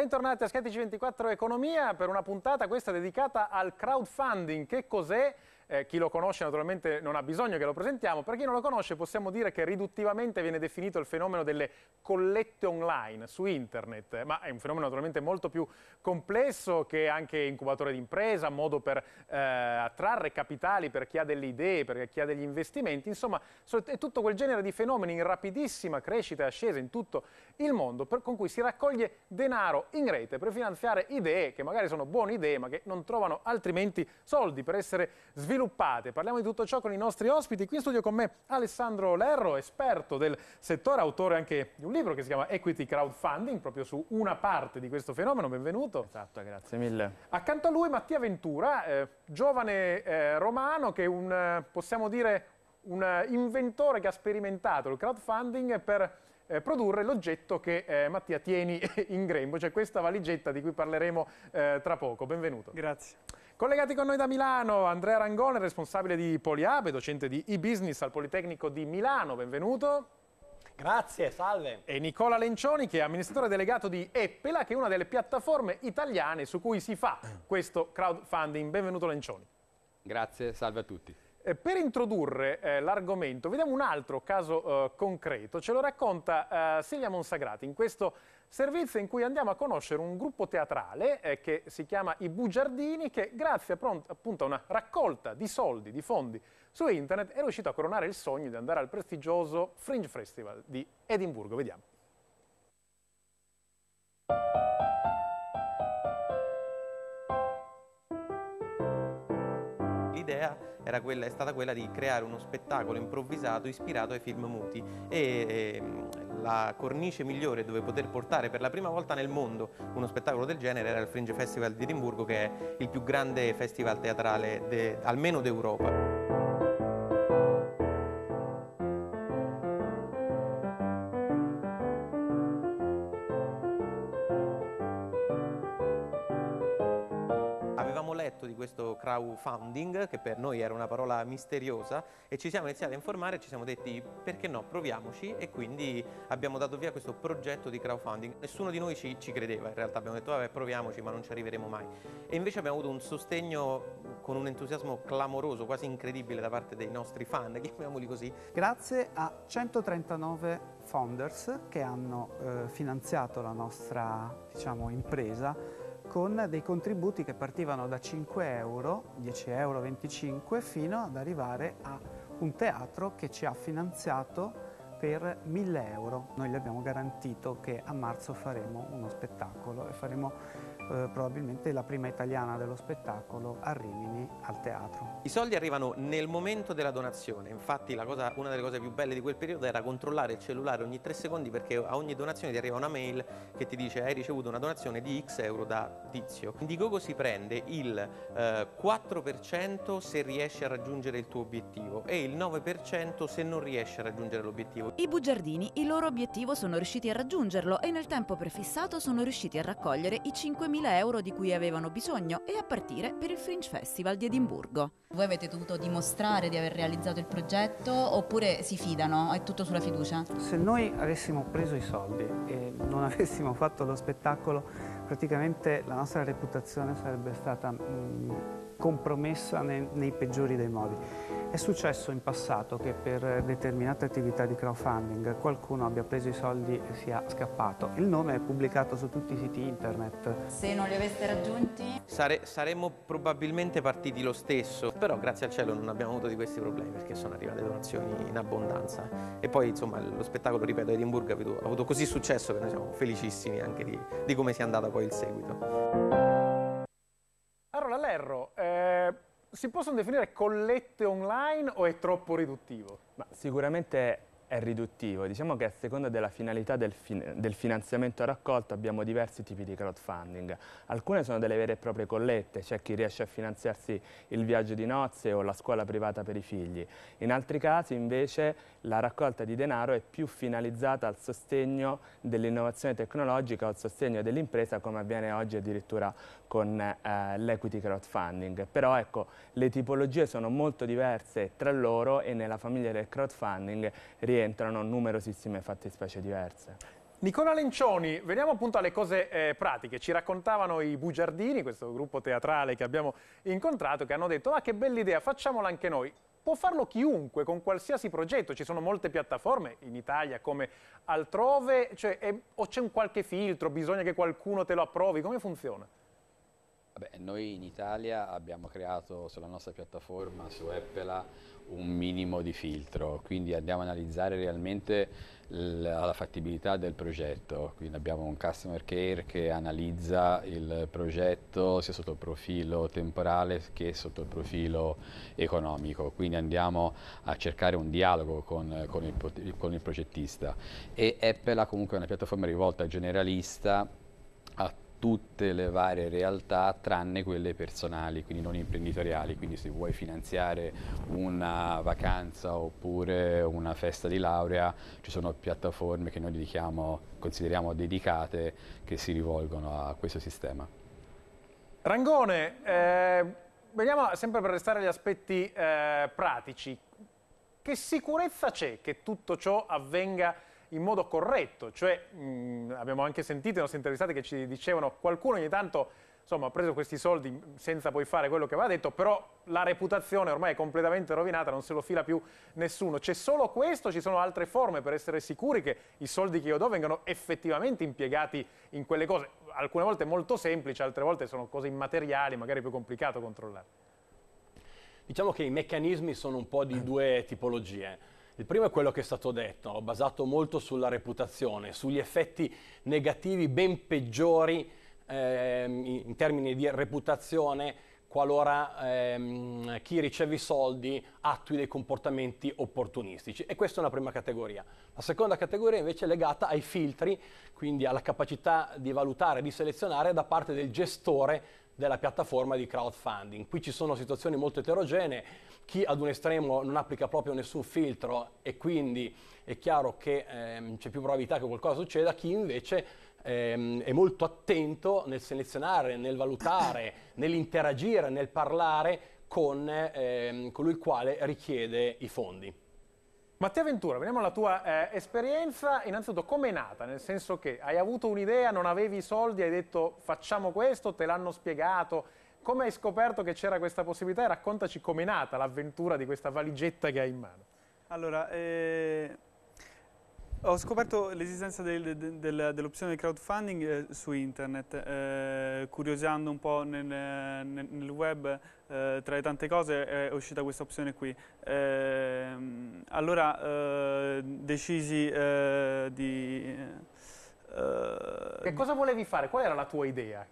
Bentornati a Schettici 24 Economia per una puntata questa dedicata al crowdfunding. Che cos'è? eh, chi lo conosce naturalmente non ha bisogno che lo presentiamo, per chi non lo conosce possiamo dire che riduttivamente viene definito il fenomeno delle collette online su internet, ma è un fenomeno naturalmente molto più complesso che anche incubatore di impresa, modo per eh, attrarre capitali per chi ha delle idee, per chi ha degli investimenti, insomma è tutto quel genere di fenomeni in rapidissima crescita e ascesa in tutto il mondo per, con cui si raccoglie denaro in rete per finanziare idee che magari sono buone idee ma che non trovano altrimenti soldi per essere sviluppate sviluppate. Parliamo di tutto ciò con i nostri ospiti. Qui in studio con me Alessandro Lerro, esperto del settore, autore anche di un libro che si chiama Equity Crowdfunding, proprio su una parte di questo fenomeno. Benvenuto. Esatto, grazie mille. Accanto a lui Mattia Ventura, eh, giovane eh, romano che è un, eh, possiamo dire, un eh, inventore che ha sperimentato il crowdfunding per eh, produrre l'oggetto che eh, Mattia tieni in grembo, cioè questa valigetta di cui parleremo eh, tra poco. Benvenuto. Grazie. Collegati con noi da Milano, Andrea Rangone, responsabile di Poliab e docente di e-business al Politecnico di Milano, benvenuto. Grazie, salve. E Nicola Lencioni che è amministratore delegato di Eppela, che è una delle piattaforme italiane su cui si fa questo crowdfunding. Benvenuto Lencioni. Grazie, salve a tutti. Eh, per introdurre eh, l'argomento, vediamo un altro caso eh, concreto. Ce lo racconta eh, Silvia Monsagrati in questo servizio in cui andiamo a conoscere un gruppo teatrale eh, che si chiama I Bugiardini che grazie a, appunto a una raccolta di soldi, di fondi su internet è riuscito a coronare il sogno di andare al prestigioso Fringe Festival di Edimburgo. Vediamo. quella, è stata quella di creare uno spettacolo improvvisato ispirato ai film muti e ehm, la cornice migliore dove poter portare per la prima volta nel mondo uno spettacolo del genere era il Fringe Festival di Edimburgo che è il più grande festival teatrale de, almeno d'Europa. crowdfunding, che per noi era una parola misteriosa, e ci siamo iniziati a informare e ci siamo detti perché no, proviamoci e quindi abbiamo dato via questo progetto di crowdfunding. Nessuno di noi ci, ci credeva in realtà, abbiamo detto vabbè proviamoci ma non ci arriveremo mai. E invece abbiamo avuto un sostegno con un entusiasmo clamoroso, quasi incredibile da parte dei nostri fan, chiamiamoli così. Grazie a 139 founders che hanno eh, finanziato la nostra diciamo, impresa con dei contributi che partivano da 5 euro, 10 euro, 25, fino ad arrivare a un teatro che ci ha finanziato per 1000 euro. Noi gli abbiamo garantito che a marzo faremo uno spettacolo e faremo eh, probabilmente la prima italiana dello spettacolo a Rimini al teatro. I soldi arrivano nel momento della donazione, infatti cosa, una delle cose più belle di quel periodo era controllare il cellulare ogni tre secondi perché a ogni donazione ti arriva una mail che ti dice hai ricevuto una donazione di X euro da tizio. Indiegogo si prende il eh, 4% se riesce a raggiungere il tuo obiettivo e il 9% se non riesce a raggiungere l'obiettivo. I bugiardini il loro obiettivo sono riusciti a raggiungerlo e nel tempo prefissato sono riusciti a raccogliere i 5.000 100.000 euro di cui avevano bisogno e a partire per il Fringe Festival di Edimburgo. Voi avete dovuto dimostrare di aver realizzato il progetto oppure si fidano? È tutto sulla fiducia? Se noi avessimo preso i soldi e non avessimo fatto lo spettacolo, praticamente la nostra reputazione sarebbe stata mh, mm, compromessa nei, nei peggiori dei modi. È successo in passato che per determinate attività di crowdfunding qualcuno abbia preso i soldi e sia scappato. Il nome è pubblicato su tutti i siti internet. Se non li aveste raggiunti? Sare saremmo probabilmente partiti lo stesso, però grazie al cielo non abbiamo avuto di questi problemi perché sono arrivate donazioni in abbondanza. E poi insomma lo spettacolo, ripeto, a Edimburgo ha avuto così successo che noi siamo felicissimi anche di, di come sia andato poi il seguito. si possono definire collette online o è troppo riduttivo? Ma sicuramente è riduttivo, diciamo che a seconda della finalità del, fin del, finanziamento raccolto abbiamo diversi tipi di crowdfunding, alcune sono delle vere e proprie collette, c'è chi riesce a finanziarsi il viaggio di nozze o la scuola privata per i figli, in altri casi invece la raccolta di denaro è più finalizzata al sostegno dell'innovazione tecnologica o al sostegno dell'impresa come avviene oggi addirittura con eh, l'equity crowdfunding, però ecco le tipologie sono molto diverse tra loro e nella famiglia del crowdfunding riescono rientrano numerosissime fattispecie diverse. Nicola Lencioni, veniamo appunto alle cose eh, pratiche. Ci raccontavano i Bugiardini, questo gruppo teatrale che abbiamo incontrato, che hanno detto ah che bella idea, facciamola anche noi. Può farlo chiunque, con qualsiasi progetto. Ci sono molte piattaforme, in Italia come altrove, cioè, è, o c'è un qualche filtro, bisogna che qualcuno te lo approvi, come funziona? Vabbè, noi in Italia abbiamo creato sulla nostra piattaforma, su Eppela, un minimo di filtro, quindi andiamo a analizzare realmente la fattibilità del progetto, quindi abbiamo un customer care che analizza il progetto sia sotto il profilo temporale che sotto il profilo economico, quindi andiamo a cercare un dialogo con, con, il, con il progettista e Apple ha comunque una piattaforma rivolta generalista a tutte le varie realtà tranne quelle personali, quindi non imprenditoriali, quindi se vuoi finanziare una vacanza oppure una festa di laurea ci sono piattaforme che noi dedichiamo, consideriamo dedicate che si rivolgono a questo sistema. Rangone, eh, vediamo sempre per restare agli aspetti eh, pratici, che sicurezza c'è che tutto ciò avvenga in modo corretto, cioè mh, mm, abbiamo anche sentito i nostri intervistati che ci dicevano qualcuno ogni tanto insomma, ha preso questi soldi senza poi fare quello che aveva detto, però la reputazione ormai è completamente rovinata, non se lo fila più nessuno. C'è solo questo, ci sono altre forme per essere sicuri che i soldi che io do vengano effettivamente impiegati in quelle cose. Alcune volte molto semplici, altre volte sono cose immateriali, magari più complicato controllare. Diciamo che i meccanismi sono un po' di eh. due tipologie. Il primo è quello che è stato detto, basato molto sulla reputazione, sugli effetti negativi ben peggiori eh, in termini di reputazione qualora ehm, chi riceve i soldi attui dei comportamenti opportunistici. E questa è una prima categoria. La seconda categoria invece è legata ai filtri, quindi alla capacità di valutare, di selezionare da parte del gestore della piattaforma di crowdfunding. Qui ci sono situazioni molto eterogenee, chi ad un estremo non applica proprio nessun filtro e quindi è chiaro che ehm, c'è più probabilità che qualcosa succeda, chi invece ehm, è molto attento nel selezionare, nel valutare, nell'interagire, nel parlare con ehm, colui il quale richiede i fondi. Mattia Ventura, veniamo alla tua eh, esperienza, innanzitutto come è nata? Nel senso che hai avuto un'idea, non avevi i soldi, hai detto facciamo questo, te l'hanno spiegato, come hai scoperto che c'era questa possibilità e raccontaci com'è nata l'avventura di questa valigetta che hai in mano? Allora, eh, ho scoperto l'esistenza del, del, dell'opzione del crowdfunding eh, su internet, eh, curiosando un po' nel, nel, nel web eh, tra le tante cose è uscita questa opzione qui. Ehm, allora eh, decisi eh, di... Eh, che cosa volevi fare? Qual era la tua idea?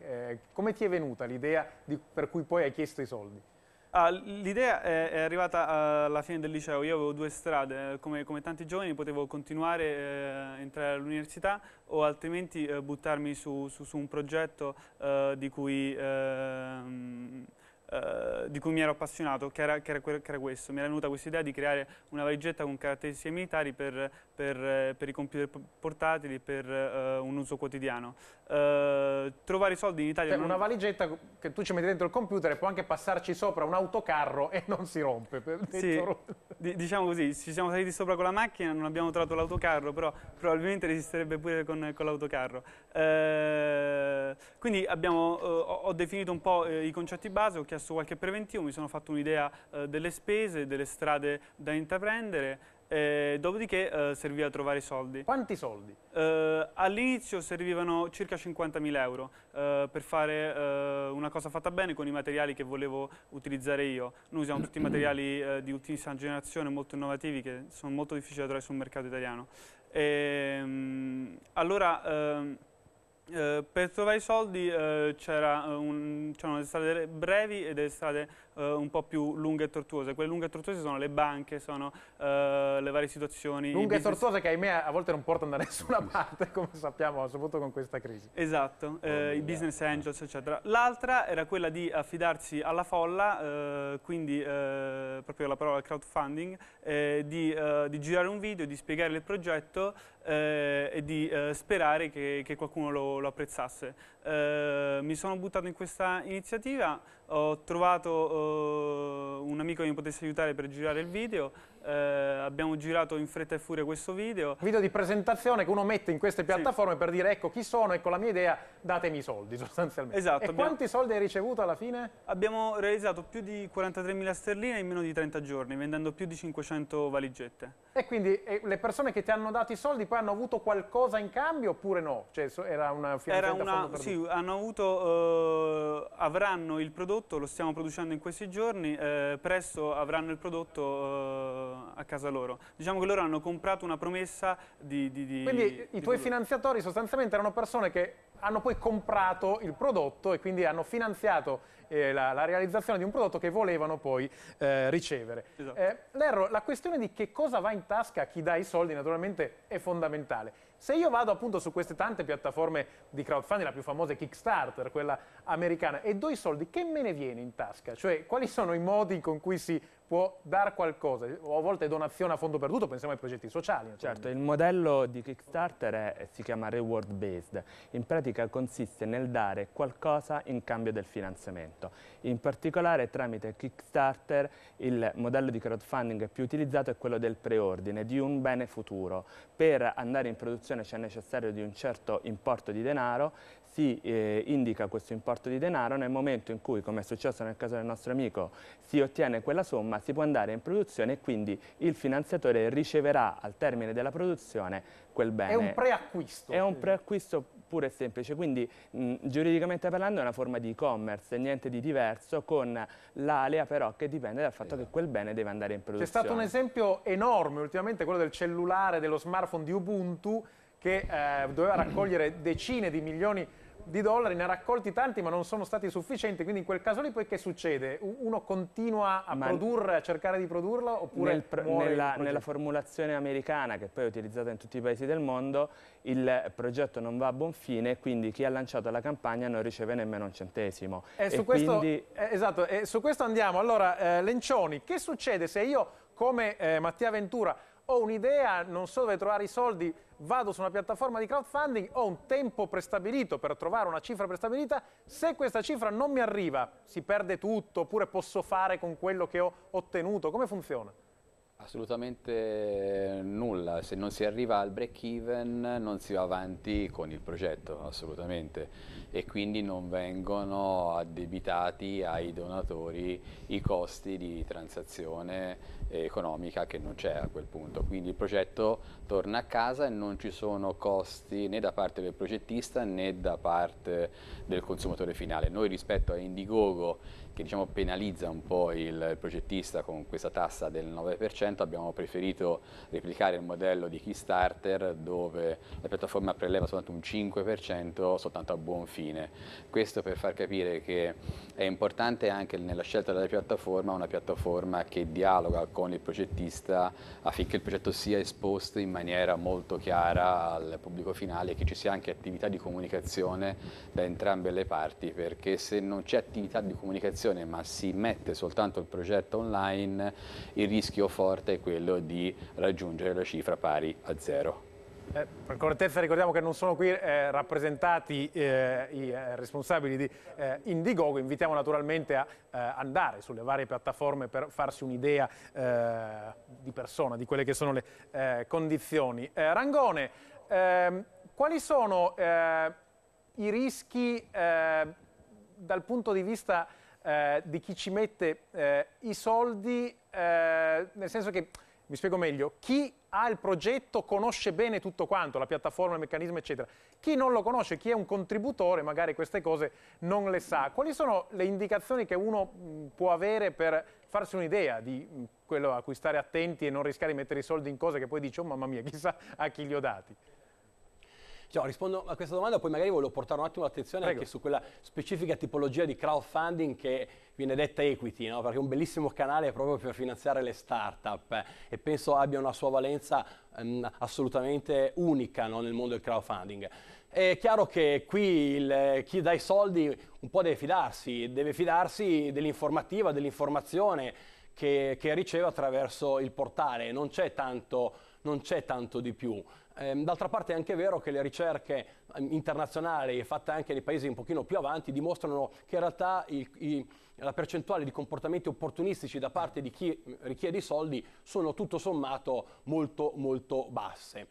come ti è venuta l'idea per cui poi hai chiesto i soldi? Ah, l'idea è, è, arrivata ah, alla fine del liceo, io avevo due strade, come, come tanti giovani potevo continuare eh, a eh, entrare all'università o altrimenti eh, buttarmi su, su, su, un progetto eh, di cui ehm, eh, di cui mi ero appassionato, che era, che, era, che era, questo. Mi era venuta questa idea di creare una valigetta con caratteristiche militari per, per, eh, per i computer portatili, per eh, un uso quotidiano. Eh, trovare i soldi in Italia... Cioè, non... Una valigetta che tu ci metti dentro il computer e può anche passarci sopra un autocarro e non si rompe. Sì, diciamo così, ci siamo saliti sopra con la macchina, non abbiamo trovato l'autocarro, però probabilmente resisterebbe pure con, con l'autocarro. Eh, quindi abbiamo, ho, ho, definito un po' i concetti base, ho chiesto successo qualche preventivo, mi sono fatto un'idea eh, delle spese, delle strade da intraprendere e dopodiché eh, serviva trovare i soldi. Quanti soldi? Eh, all'inizio servivano circa 50.000 euro eh, per fare eh, una cosa fatta bene con i materiali che volevo utilizzare io. Noi usiamo tutti i materiali eh, di ultimissima generazione, molto innovativi, che sono molto difficili da trovare sul mercato italiano. E, ehm, allora... Ehm, eh, per trovare i soldi eh, eh, c'erano delle strade brevi e delle strade eh, un po' più lunghe e tortuose. Quelle lunghe e tortuose sono le banche, sono eh, le varie situazioni. Lunghe e tortuose che ahimè a volte non portano da nessuna parte, come sappiamo, soprattutto con questa crisi. Esatto, oh, eh, i business angels, eccetera. L'altra era quella di affidarsi alla folla, eh, quindi eh, proprio la parola crowdfunding, di, di, girare un video, di spiegare il progetto e di sperare che, che, qualcuno lo, lo apprezzasse. mi sono buttato in questa iniziativa, ho trovato un amico mi potesse aiutare per girare il video eh, abbiamo girato in fretta e furia questo video. Video di presentazione che uno mette in queste piattaforme sì. per dire ecco chi sono, ecco la mia idea, datemi i soldi sostanzialmente. Esatto. E abbiamo... quanti soldi hai ricevuto alla fine? Abbiamo realizzato più di 43.000 sterline in meno di 30 giorni, vendendo più di 500 valigette. E quindi eh, le persone che ti hanno dato i soldi poi hanno avuto qualcosa in cambio oppure no? Cioè era una finanziaria era una, Sì, hanno avuto, eh, avranno il prodotto, lo stiamo producendo in questi giorni, eh, presto avranno il prodotto eh, a casa loro. Diciamo che loro hanno comprato una promessa di... di, di quindi di i tuoi prodotto. finanziatori sostanzialmente erano persone che hanno poi comprato il prodotto e quindi hanno finanziato eh, la, la, realizzazione di un prodotto che volevano poi eh, ricevere. Esatto. Eh, Lerro, la questione di che cosa va in tasca a chi dà i soldi naturalmente è fondamentale. Se io vado appunto su queste tante piattaforme di crowdfunding, la più famosa è Kickstarter, quella americana, e do i soldi, che me ne viene in tasca? Cioè, quali sono i modi con cui si può dar qualcosa, o a volte donazione a fondo perduto, pensiamo ai progetti sociali. Certo, il modello di Kickstarter è, si chiama reward based, in pratica consiste nel dare qualcosa in cambio del finanziamento. In particolare tramite Kickstarter il modello di crowdfunding più utilizzato è quello del preordine, di un bene futuro. Per andare in produzione c'è necessario di un certo importo di denaro, si eh, indica questo importo di denaro, nel momento in cui, come è successo nel caso del nostro amico, si ottiene quella somma, si può andare in produzione e quindi il finanziatore riceverà al termine della produzione quel bene. È un preacquisto. È un preacquisto pure e semplice, quindi mh, mm, giuridicamente parlando è una forma di e-commerce, niente di diverso, con l'alea però che dipende dal fatto esatto. che quel bene deve andare in produzione. C'è stato un esempio enorme ultimamente, quello del cellulare, dello smartphone di Ubuntu, che eh, doveva raccogliere decine di milioni di di dollari, ne ha raccolti tanti ma non sono stati sufficienti, quindi in quel caso lì poi che succede? Uno continua a ma produrre, a cercare di produrla oppure nel pro nella, nella, formulazione americana che poi è utilizzata in tutti i paesi del mondo il progetto non va a buon fine quindi chi ha lanciato la campagna non riceve nemmeno un centesimo. E su, e questo, quindi... eh, esatto, e su questo andiamo, allora eh, Lencioni, che succede se io come eh, Mattia Ventura ho un'idea, non so dove trovare i soldi, vado su una piattaforma di crowdfunding, ho un tempo prestabilito per trovare una cifra prestabilita, se questa cifra non mi arriva, si perde tutto, oppure posso fare con quello che ho ottenuto, come funziona? Assolutamente nulla, se non si arriva al break even non si va avanti con il progetto, assolutamente, e quindi non vengono addebitati ai donatori i costi di transazione economica che non c'è a quel punto, quindi il progetto torna a casa e non ci sono costi né da parte del progettista né da parte del consumatore finale. Noi rispetto a Indiegogo che diciamo, penalizza un po' il progettista con questa tassa del 9%, abbiamo preferito replicare il modello di Kickstarter dove la piattaforma preleva soltanto un 5% soltanto a buon fine. Questo per far capire che è importante anche nella scelta della piattaforma una piattaforma che dialoga con il progettista affinché il progetto sia esposto in maniera molto chiara al pubblico finale e che ci sia anche attività di comunicazione da entrambe le parti perché se non c'è attività di comunicazione comunicazione ma si mette soltanto il progetto online, il rischio forte è quello di raggiungere la cifra pari a zero. Eh, per correttezza ricordiamo che non sono qui eh, rappresentati eh, i eh, responsabili di eh, Indiegogo, invitiamo naturalmente a eh, andare sulle varie piattaforme per farsi un'idea di persona, di quelle che sono le condizioni. Rangone, ehm, quali sono i rischi dal punto di vista eh, di chi ci mette eh, i soldi, eh, nel senso che, mi spiego meglio, chi ha il progetto conosce bene tutto quanto, la piattaforma, il meccanismo, eccetera. Chi non lo conosce, chi è un contributore, magari queste cose non le sa. Quali sono le indicazioni che uno mm, può avere per farsi un'idea di mm, quello a cui stare attenti e non rischiare di mettere i soldi in cose che poi dice, oh mamma mia, chissà a chi li ho dati? Cioè, rispondo a questa domanda, poi magari volevo portare un attimo l'attenzione Prego. anche su quella specifica tipologia di crowdfunding che viene detta equity, no? perché è un bellissimo canale proprio per finanziare le start-up e penso abbia una sua valenza ehm, assolutamente unica no? nel mondo del crowdfunding. È chiaro che qui il, chi dà i soldi un po' deve fidarsi, deve fidarsi dell'informativa, dell'informazione che, che riceve attraverso il portale, non c'è tanto non c'è tanto di più. Ehm, d'altra parte è anche vero che le ricerche ehm, internazionali fatte anche nei paesi un pochino più avanti dimostrano che in realtà i, i, la percentuale di comportamenti opportunistici da parte di chi ehm, richiede i soldi sono tutto sommato molto molto basse.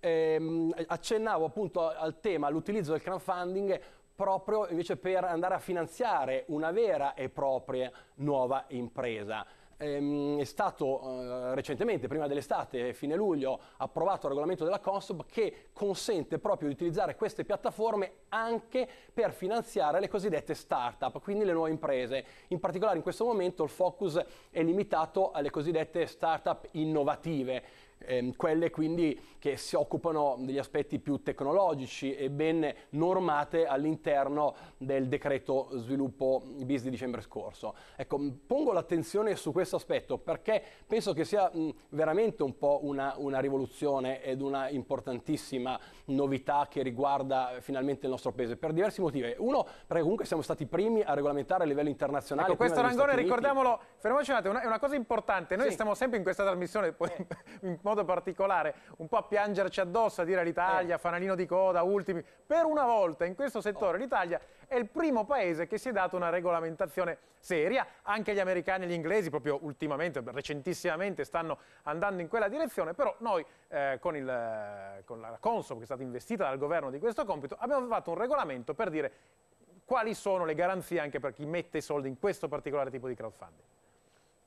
Ehm, accennavo appunto al tema, all'utilizzo del crowdfunding proprio invece per andare a finanziare una vera e propria nuova impresa. Ehm, è stato eh, recentemente, prima dell'estate, fine luglio, approvato il regolamento della Consob che consente proprio di utilizzare queste piattaforme anche per finanziare le cosiddette start-up, quindi le nuove imprese. In particolare in questo momento il focus è limitato alle cosiddette start-up innovative ehm, quelle quindi che si occupano degli aspetti più tecnologici e ben normate all'interno del decreto sviluppo bis di dicembre scorso. Ecco, pongo l'attenzione su questo aspetto perché penso che sia mh, veramente un po' una, una rivoluzione ed una importantissima novità che riguarda finalmente il nostro paese per diversi motivi. Uno, perché comunque siamo stati i primi a regolamentare a livello internazionale. Ecco, questo Rangone, ricordiamolo, fermiamoci un attimo, è una, cosa importante. Noi sì. stiamo sempre in questa trasmissione, poi, eh. modo particolare, un po' a piangerci addosso, a dire l'Italia, eh. fanalino di coda, ultimi. Per una volta in questo settore oh. l'Italia è il primo paese che si è dato una regolamentazione seria, anche gli americani e gli inglesi proprio ultimamente, recentissimamente stanno andando in quella direzione, però noi eh, con, il, con la Consob che è stata investita dal governo di questo compito abbiamo fatto un regolamento per dire quali sono le garanzie anche per chi mette i soldi in questo particolare tipo di crowdfunding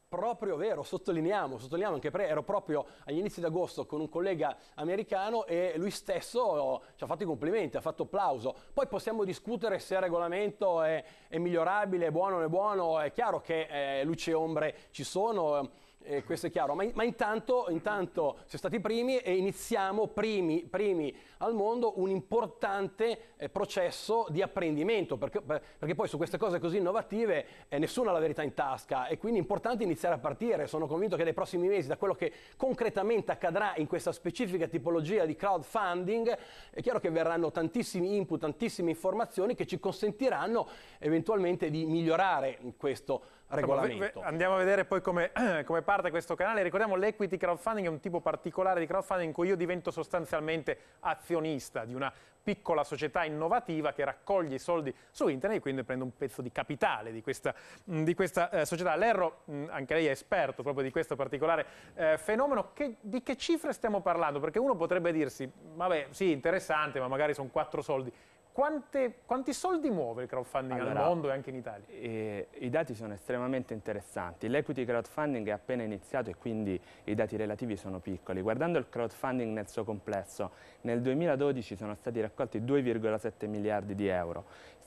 proprio vero, sottolineiamo, sottolineiamo anche perché ero proprio agli inizi di agosto con un collega americano e lui stesso oh, ci ha fatto i complimenti, ha fatto applauso. Poi possiamo discutere se il regolamento è, è migliorabile, è buono o non è buono, è chiaro che eh, luci e ombre ci sono eh, questo è chiaro, ma, ma intanto, intanto, siamo stati primi e iniziamo primi, primi al mondo un importante eh, processo di apprendimento, perché, perché, poi su queste cose così innovative eh, nessuno ha la verità in tasca e quindi è importante iniziare a partire, sono convinto che nei prossimi mesi da quello che concretamente accadrà in questa specifica tipologia di crowdfunding è chiaro che verranno tantissimi input, tantissime informazioni che ci consentiranno eventualmente di migliorare questo regolamento. Andiamo a vedere poi come, come parte questo canale. Ricordiamo l'equity crowdfunding è un tipo particolare di crowdfunding in cui io divento sostanzialmente azionista di una piccola società innovativa che raccoglie i soldi su internet e quindi prende un pezzo di capitale di questa, mm, di questa eh, società. Lerro, mm, anche lei è esperto proprio di questo particolare eh, fenomeno, che, di che cifre stiamo parlando? Perché uno potrebbe dirsi, vabbè sì interessante ma magari sono quattro soldi, quante, quanti soldi muove il crowdfunding allora, al mondo e anche in Italia? Eh, I dati sono estremamente interessanti. L'equity crowdfunding è appena iniziato e quindi i dati relativi sono piccoli. Guardando il crowdfunding nel suo complesso, nel 2012 sono stati raccolti 2,7 miliardi di euro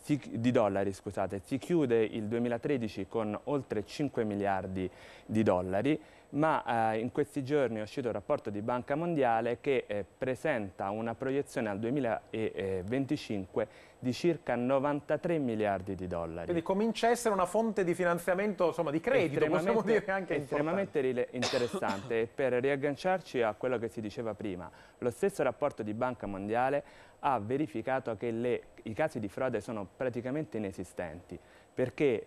di dollari, scusate, si chiude il 2013 con oltre 5 miliardi di dollari ma eh, in questi giorni è uscito il rapporto di Banca Mondiale che eh, presenta una proiezione al 2025 di circa 93 miliardi di dollari. Quindi comincia a essere una fonte di finanziamento, insomma di credito, possiamo dire anche estremamente importante. interessante. per riagganciarci a quello che si diceva prima, lo stesso rapporto di Banca Mondiale ha verificato che le, i casi di frode sono praticamente inesistenti perché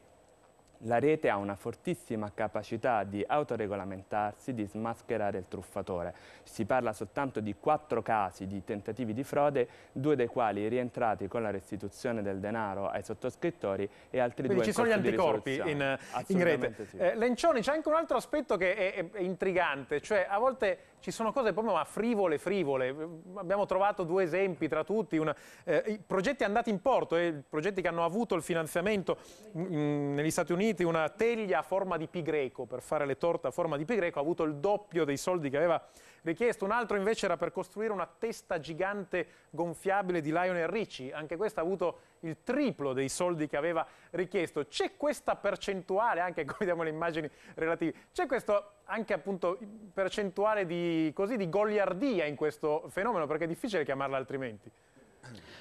la rete ha una fortissima capacità di autoregolamentarsi, di smascherare il truffatore. Si parla soltanto di quattro casi di tentativi di frode, due dei quali rientrati con la restituzione del denaro ai sottoscrittori e altri Quindi due ci sono gli anticorpi in, in rete. Sì. Eh, Lencioni, c'è anche un altro aspetto che è, è, è intrigante, cioè a volte ci sono cose proprio ma frivole, frivole. Abbiamo trovato due esempi tra tutti, una, eh, progetti andati in porto, eh, progetti che hanno avuto il finanziamento mh, mm, mm, negli Stati Uniti, una teglia a forma di pi greco per fare le torte a forma di pi greco, ha avuto il doppio dei soldi che aveva richiesto, un altro invece era per costruire una testa gigante gonfiabile di Lionel Richie, anche questa ha avuto il triplo dei soldi che aveva richiesto. C'è questa percentuale, anche come vediamo le immagini relative, c'è questo anche appunto percentuale di, così, di goliardia in questo fenomeno, perché è difficile chiamarla altrimenti.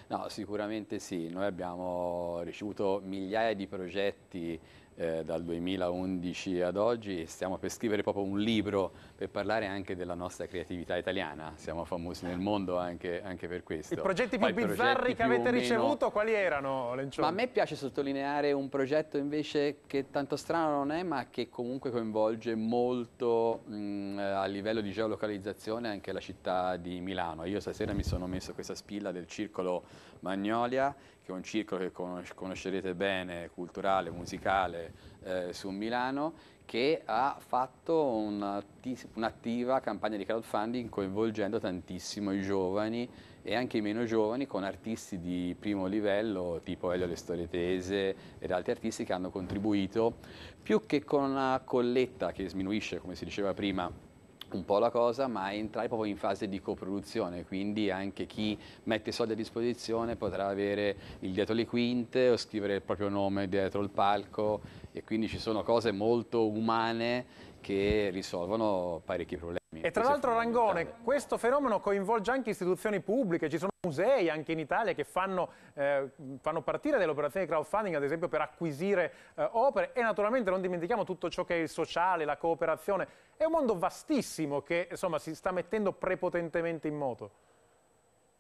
No, sicuramente sì, noi abbiamo ricevuto migliaia di progetti eh, dal 2011 ad oggi e stiamo per scrivere proprio un libro per parlare anche della nostra creatività italiana. Siamo famosi nel mondo anche, anche per questo. I progetti più Poi, bizzarri progetti che avete ricevuto quali erano, Lencioni? Ma a me piace sottolineare un progetto invece che tanto strano non è, ma che comunque coinvolge molto mh, a livello di geolocalizzazione anche la città di Milano. Io stasera mi sono messo questa spilla del circolo Magnolia, che è un circolo che conoscerete bene, culturale, musicale, eh, su Milano, che ha fatto un'attiva campagna di crowdfunding coinvolgendo tantissimo i giovani e anche i meno giovani con artisti di primo livello tipo Elio Le Storie Tese ed altri artisti che hanno contribuito più che con una colletta che sminuisce come si diceva prima un po' la cosa, ma entrare proprio in fase di coproduzione, quindi anche chi mette soldi a disposizione potrà avere il dietro le quinte o scrivere il proprio nome dietro il palco e quindi ci sono cose molto umane che risolvono parecchi problemi. E tra l'altro Rangone, questo fenomeno coinvolge anche istituzioni pubbliche, ci sono musei anche in Italia che fanno, eh, fanno partire delle operazioni di crowdfunding ad esempio per acquisire eh, opere e naturalmente non dimentichiamo tutto ciò che è il sociale, la cooperazione, è un mondo vastissimo che insomma, si sta mettendo prepotentemente in moto.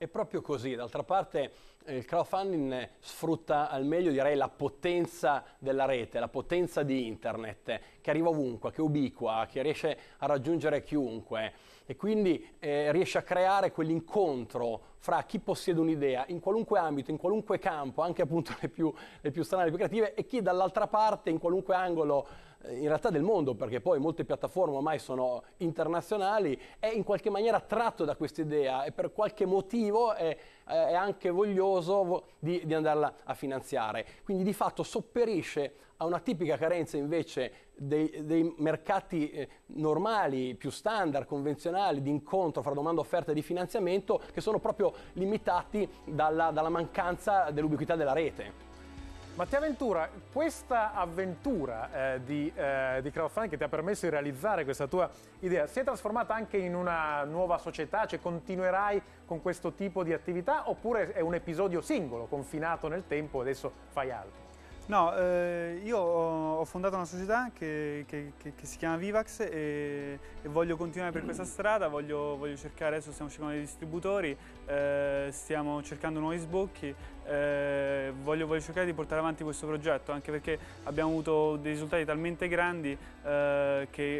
È proprio così, d'altra parte eh, il crowdfunding eh, sfrutta al meglio direi la potenza della rete, la potenza di internet che arriva ovunque, che è ubiqua, che riesce a raggiungere chiunque e quindi eh, riesce a creare quell'incontro fra chi possiede un'idea in qualunque ambito, in qualunque campo, anche appunto le più, le più strane, le più creative e chi dall'altra parte in qualunque angolo in realtà del mondo, perché poi molte piattaforme ormai sono internazionali, è in qualche maniera tratto da questa idea e per qualche motivo è, è anche voglioso di, di andarla a finanziare. Quindi di fatto sopperisce a una tipica carenza invece dei, dei mercati eh, normali, più standard, convenzionali, di incontro fra domanda e offerta e di finanziamento, che sono proprio limitati dalla, dalla mancanza dell'ubiquità della rete. Mattia Ventura, questa avventura eh, di, eh, di, crowdfunding che ti ha permesso di realizzare questa tua idea si è trasformata anche in una nuova società? Cioè continuerai con questo tipo di attività oppure è un episodio singolo, confinato nel tempo e adesso fai altro? No, eh, io ho fondato una società che, che, che, che si chiama Vivax e, e, voglio continuare per questa strada, voglio, voglio cercare, adesso stiamo cercando dei distributori, eh, stiamo cercando nuovi sbocchi, eh, voglio, voglio, cercare di portare avanti questo progetto anche perché abbiamo avuto dei risultati talmente grandi eh, che,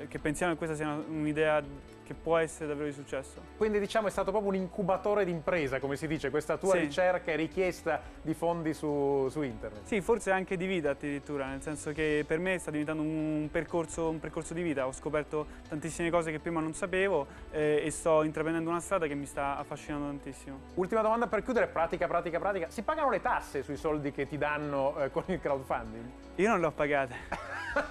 eh, che, pensiamo che questa sia un'idea che può essere davvero di successo. Quindi diciamo è stato proprio un incubatore d'impresa, come si dice, questa tua sì. ricerca e richiesta di fondi su, su, internet. Sì, forse anche di vita addirittura, nel senso che per me sta diventando un percorso, un percorso di vita, ho scoperto tantissime cose che prima non sapevo eh, e sto intraprendendo una strada che mi sta affascinando tantissimo. Ultima domanda per chiudere, pratica, pratica, pratica pratica si pagano le tasse sui soldi che ti danno eh, con il crowdfunding? Io non l'ho pagata.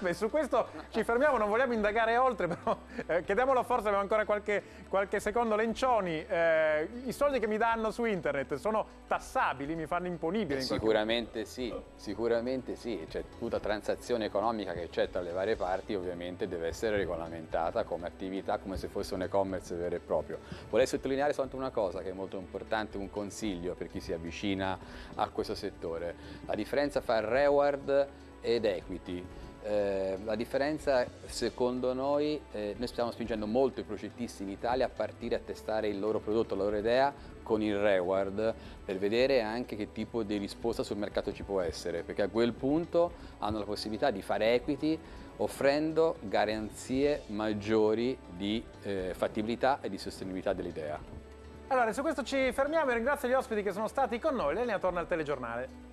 Beh, su questo ci fermiamo, non vogliamo indagare oltre, però eh, chiediamo la forza, abbiamo ancora qualche, qualche secondo. Lencioni, eh, i soldi che mi danno su internet sono tassabili, mi fanno imponibile? sicuramente modo. sì, sicuramente sì. Cioè, tutta transazione economica che c'è tra le varie parti ovviamente deve essere regolamentata come attività, come se fosse un e-commerce vero e proprio. Vorrei sottolineare soltanto una cosa che è molto importante, un consiglio per chi si avvicina avvicina a questo settore. La differenza fra reward ed equity. Eh, la differenza secondo noi, eh, noi stiamo spingendo molto i progettisti in Italia a partire a testare il loro prodotto, la loro idea con il reward per vedere anche che tipo di risposta sul mercato ci può essere, perché a quel punto hanno la possibilità di fare equity offrendo garanzie maggiori di eh, fattibilità e di sostenibilità dell'idea. Allora, su questo ci fermiamo e ringrazio gli ospiti che sono stati con noi. L'Elena torna al telegiornale.